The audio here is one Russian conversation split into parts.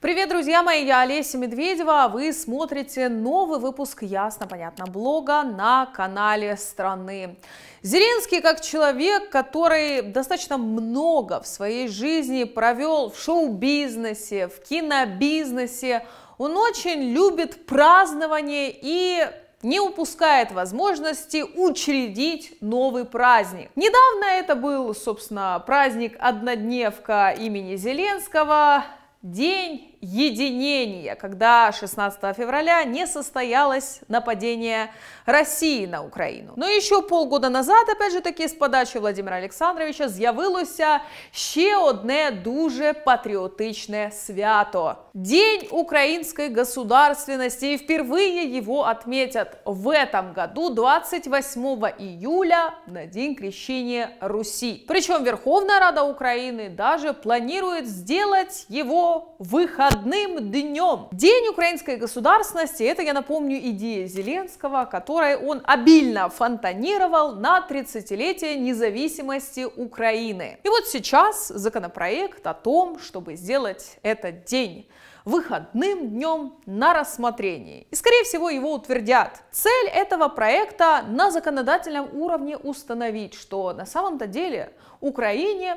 Привет, друзья мои, я Олеся Медведева, а вы смотрите новый выпуск «Ясно-понятно» блога на канале страны. Зеленский как человек, который достаточно много в своей жизни провел в шоу-бизнесе, в кинобизнесе, он очень любит празднование и не упускает возможности учредить новый праздник. Недавно это был, собственно, праздник «Однодневка» имени Зеленского, день единения, когда 16 февраля не состоялось нападение России на Украину. Но еще полгода назад, опять же таки, с подачи Владимира Александровича, з'явилося еще одно дуже патриотичное свято. День украинской государственности. И впервые его отметят в этом году, 28 июля, на День крещения Руси. Причем Верховная Рада Украины даже планирует сделать его выход одним днем. День украинской государственности, это, я напомню, идея Зеленского, которой он обильно фонтанировал на 30-летие независимости Украины. И вот сейчас законопроект о том, чтобы сделать этот день выходным днем на рассмотрении. И, скорее всего, его утвердят. Цель этого проекта на законодательном уровне установить, что на самом-то деле Украине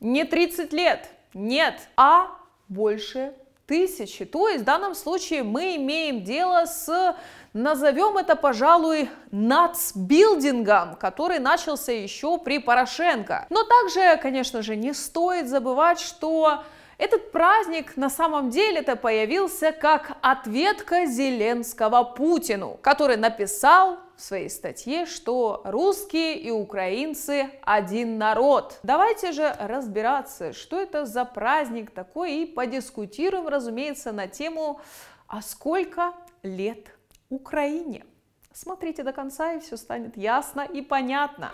не 30 лет, нет, а больше тысячи. То есть в данном случае мы имеем дело с, назовем это, пожалуй, нацбилдингом, который начался еще при Порошенко. Но также, конечно же, не стоит забывать, что этот праздник на самом деле-то появился как ответка Зеленского Путину, который написал в своей статье, что русские и украинцы один народ. Давайте же разбираться, что это за праздник такой, и подискутируем, разумеется, на тему «А сколько лет Украине?». Смотрите до конца, и все станет ясно и понятно.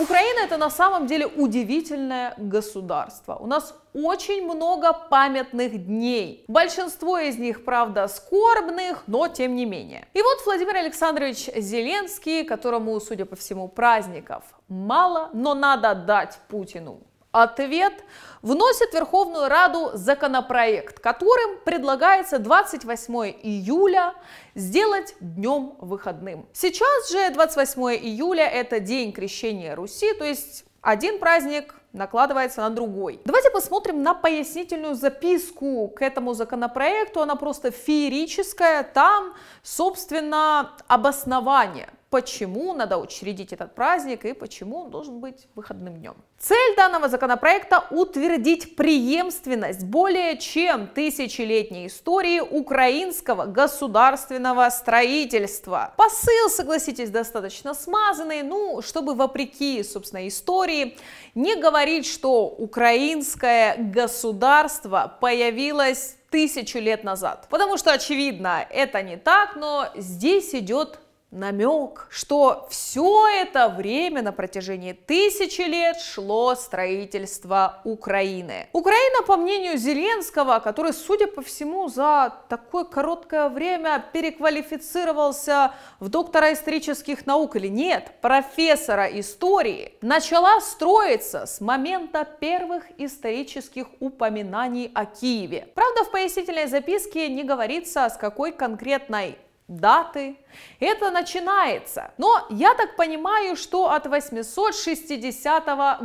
Украина это на самом деле удивительное государство. У нас очень много памятных дней. Большинство из них, правда, скорбных, но тем не менее. И вот Владимир Александрович Зеленский, которому, судя по всему, праздников мало, но надо дать Путину Ответ вносит в Верховную Раду законопроект, которым предлагается 28 июля сделать днем выходным. Сейчас же 28 июля это день крещения Руси, то есть один праздник накладывается на другой. Давайте посмотрим на пояснительную записку к этому законопроекту, она просто феерическая, там, собственно, обоснование почему надо учредить этот праздник и почему он должен быть выходным днем. Цель данного законопроекта – утвердить преемственность более чем тысячелетней истории украинского государственного строительства. Посыл, согласитесь, достаточно смазанный, ну, чтобы вопреки, собственно, истории не говорить, что украинское государство появилось тысячу лет назад. Потому что, очевидно, это не так, но здесь идет намек, что все это время на протяжении тысячи лет шло строительство Украины. Украина, по мнению Зеленского, который, судя по всему, за такое короткое время переквалифицировался в доктора исторических наук или нет, профессора истории, начала строиться с момента первых исторических упоминаний о Киеве. Правда, в пояснительной записке не говорится, с какой конкретной даты. Это начинается. Но я так понимаю, что от 860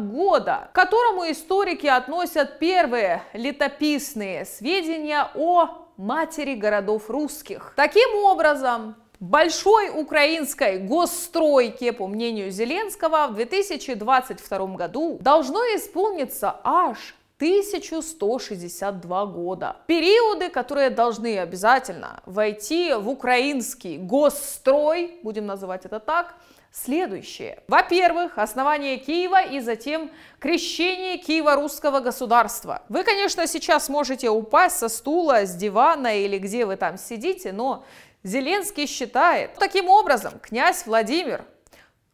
года, к которому историки относят первые летописные сведения о матери городов русских. Таким образом, большой украинской госстройке, по мнению Зеленского, в 2022 году должно исполниться аж 1162 года. Периоды, которые должны обязательно войти в украинский госстрой, будем называть это так, следующие. Во-первых, основание Киева и затем крещение киево русского государства. Вы, конечно, сейчас можете упасть со стула, с дивана или где вы там сидите, но Зеленский считает. Таким образом, князь Владимир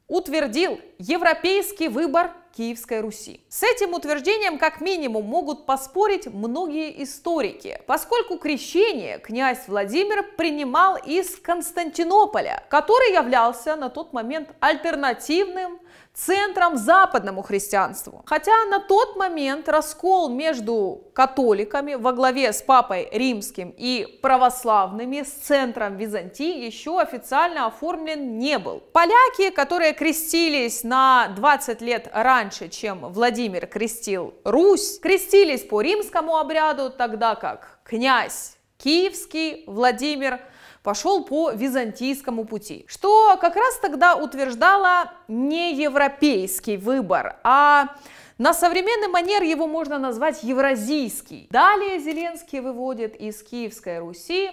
утвердил европейский выбор Киевской Руси. С этим утверждением как минимум могут поспорить многие историки, поскольку крещение князь Владимир принимал из Константинополя, который являлся на тот момент альтернативным центром западному христианству. Хотя на тот момент раскол между католиками во главе с папой римским и православными с центром Византии еще официально оформлен не был. Поляки, которые крестились на 20 лет раньше, чем Владимир крестил Русь, крестились по римскому обряду, тогда как князь Киевский Владимир – пошел по византийскому пути, что как раз тогда утверждало не европейский выбор, а на современный манер его можно назвать евразийский. Далее Зеленский выводит из Киевской Руси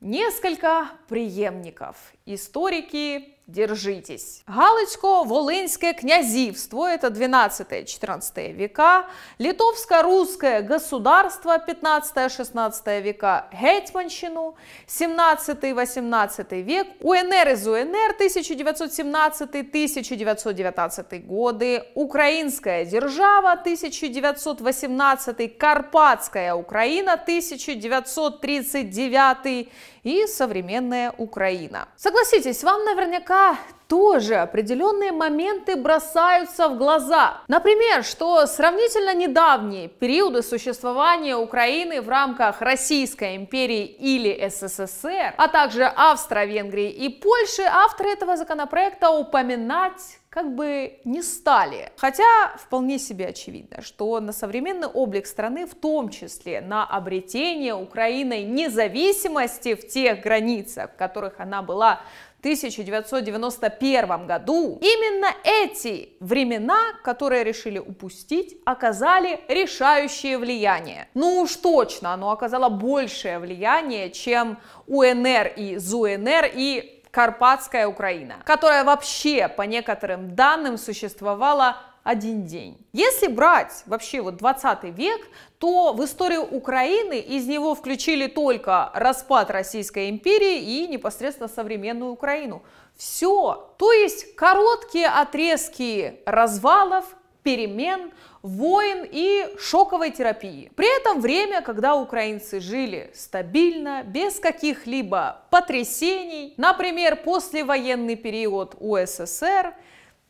несколько преемников. Историки, держитесь. Галочко-Волынское князивство. это 12-14 века, Литовско-Русское государство, 15-16 века, Гетьманщину, 17-18 век, УНР из УНР, 1917-1919 годы, Украинская держава, 1918, Карпатская Украина, 1939 и современная Украина. Согласитесь, вам наверняка тоже определенные моменты бросаются в глаза. Например, что сравнительно недавние периоды существования Украины в рамках Российской империи или СССР, а также Австро-Венгрии и Польши, авторы этого законопроекта упоминать как бы не стали. Хотя вполне себе очевидно, что на современный облик страны, в том числе на обретение Украиной независимости в тех границах, в которых она была в 1991 году, именно эти времена, которые решили упустить, оказали решающее влияние. Ну уж точно оно оказало большее влияние, чем УНР и ЗУНР и Карпатская Украина, которая вообще, по некоторым данным, существовала один день. Если брать вообще вот 20 век, то в историю Украины из него включили только распад Российской империи и непосредственно современную Украину. Все. То есть короткие отрезки развалов, перемен, войн и шоковой терапии. При этом время, когда украинцы жили стабильно, без каких-либо потрясений, например, послевоенный период УССР,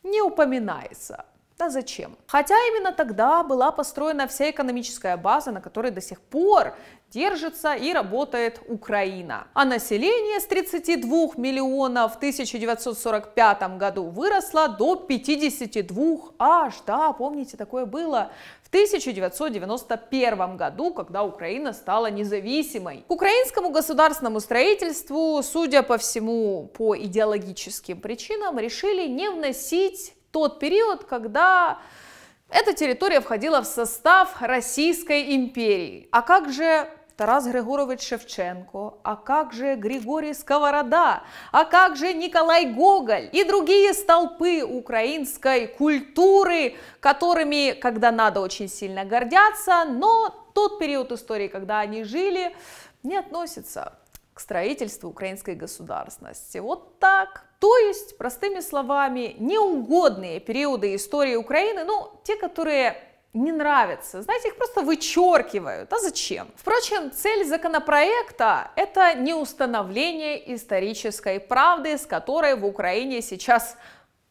не упоминается. Да зачем? Хотя именно тогда была построена вся экономическая база, на которой до сих пор держится и работает Украина. А население с 32 миллионов в 1945 году выросло до 52 аж, да, помните, такое было в 1991 году, когда Украина стала независимой. К украинскому государственному строительству, судя по всему, по идеологическим причинам, решили не вносить тот период, когда эта территория входила в состав Российской империи. А как же Тарас Григорович Шевченко, а как же Григорий Сковорода, а как же Николай Гоголь и другие столпы украинской культуры, которыми, когда надо, очень сильно гордятся, но тот период истории, когда они жили, не относится к строительству украинской государственности. Вот так. То есть, простыми словами, неугодные периоды истории Украины, ну, те, которые не нравятся. Знаете, их просто вычеркивают. А зачем? Впрочем, цель законопроекта – это не установление исторической правды, с которой в Украине сейчас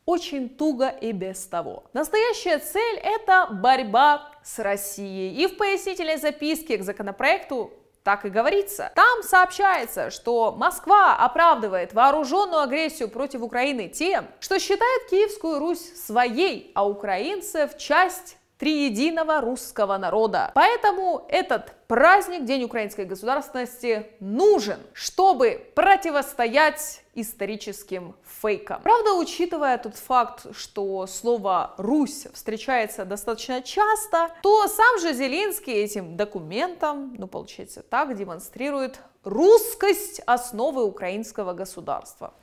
очень туго и без того. Настоящая цель – это борьба с Россией. И в пояснительной записке к законопроекту так и говорится. Там сообщается, что Москва оправдывает вооруженную агрессию против Украины тем, что считает Киевскую Русь своей, а украинцев часть триединого русского народа. Поэтому этот праздник, День украинской государственности, нужен, чтобы противостоять историческим фейкам. Правда, учитывая тот факт, что слово «Русь» встречается достаточно часто, то сам же Зеленский этим документом, ну получается так, демонстрирует русскость основы украинского государства.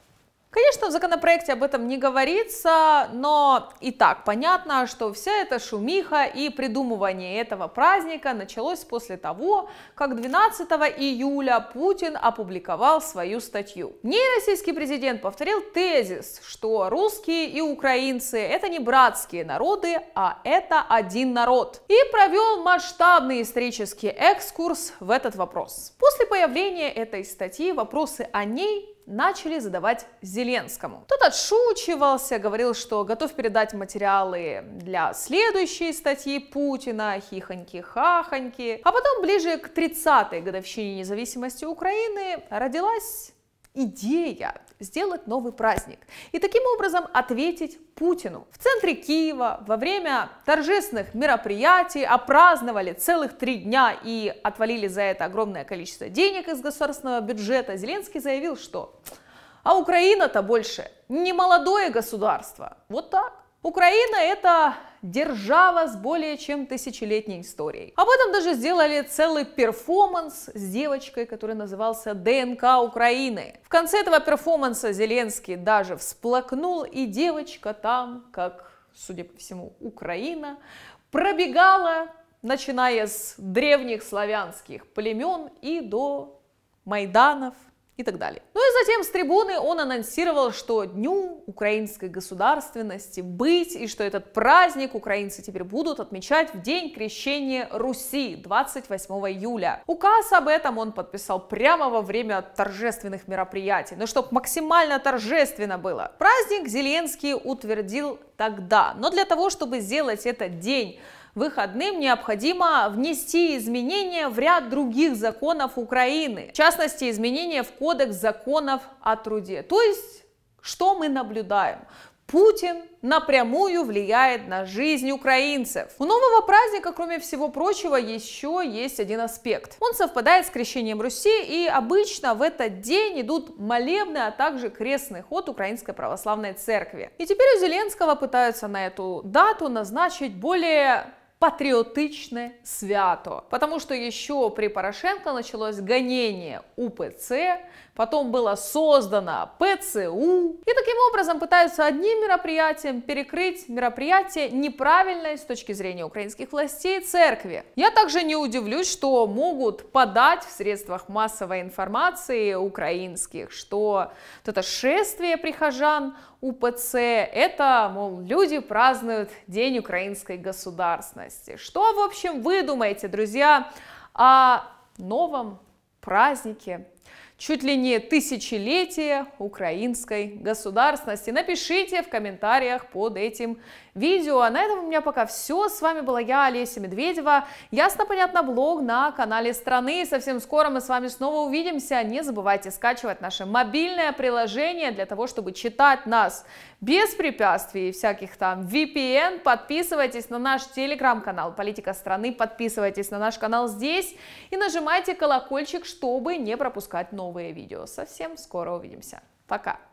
Конечно, в законопроекте об этом не говорится, но и так понятно, что вся эта шумиха и придумывание этого праздника началось после того, как 12 июля Путин опубликовал свою статью. Не российский президент повторил тезис, что русские и украинцы это не братские народы, а это один народ. И провел масштабный исторический экскурс в этот вопрос. После появления этой статьи вопросы о ней начали задавать Зеленскому. Тот отшучивался, говорил, что готов передать материалы для следующей статьи Путина, хихоньки-хахоньки. А потом ближе к 30-й годовщине независимости Украины родилась идея сделать новый праздник и таким образом ответить Путину. В центре Киева во время торжественных мероприятий опраздновали целых три дня и отвалили за это огромное количество денег из государственного бюджета. Зеленский заявил, что «А Украина-то больше не молодое государство». Вот так. Украина это держава с более чем тысячелетней историей. А Об этом даже сделали целый перформанс с девочкой, который назывался «ДНК Украины». В конце этого перформанса Зеленский даже всплакнул, и девочка там, как, судя по всему, Украина, пробегала, начиная с древних славянских племен и до майданов, и так далее. Ну и затем с трибуны он анонсировал, что дню украинской государственности быть, и что этот праздник украинцы теперь будут отмечать в день крещения Руси 28 июля. Указ об этом он подписал прямо во время торжественных мероприятий, но чтобы максимально торжественно было. Праздник Зеленский утвердил тогда, но для того, чтобы сделать этот день выходным необходимо внести изменения в ряд других законов Украины, в частности, изменения в Кодекс законов о труде. То есть, что мы наблюдаем? Путин напрямую влияет на жизнь украинцев. У нового праздника, кроме всего прочего, еще есть один аспект. Он совпадает с крещением Руси, и обычно в этот день идут молебны, а также крестный ход Украинской Православной Церкви. И теперь у Зеленского пытаются на эту дату назначить более патріотичне свято, потому что еще при Порошенко началось гонение УПЦ потом было создано ПЦУ. И таким образом пытаются одним мероприятием перекрыть мероприятие неправильное с точки зрения украинских властей церкви. Я также не удивлюсь, что могут подать в средствах массовой информации украинских, что вот это шествие прихожан УПЦ, это, мол, люди празднуют День украинской государственности. Что, в общем, вы думаете, друзья, о новом празднике чуть ли не тысячелетие украинской государственности. Напишите в комментариях под этим видео. А на этом у меня пока все. С вами была я, Олеся Медведева. Ясно, понятно, блог на канале страны. Совсем скоро мы с вами снова увидимся. Не забывайте скачивать наше мобильное приложение для того, чтобы читать нас без препятствий и всяких там VPN. Подписывайтесь на наш телеграм-канал «Политика страны». Подписывайтесь на наш канал здесь и нажимайте колокольчик, чтобы не пропускать новые новые видео. Совсем скоро увидимся. Пока!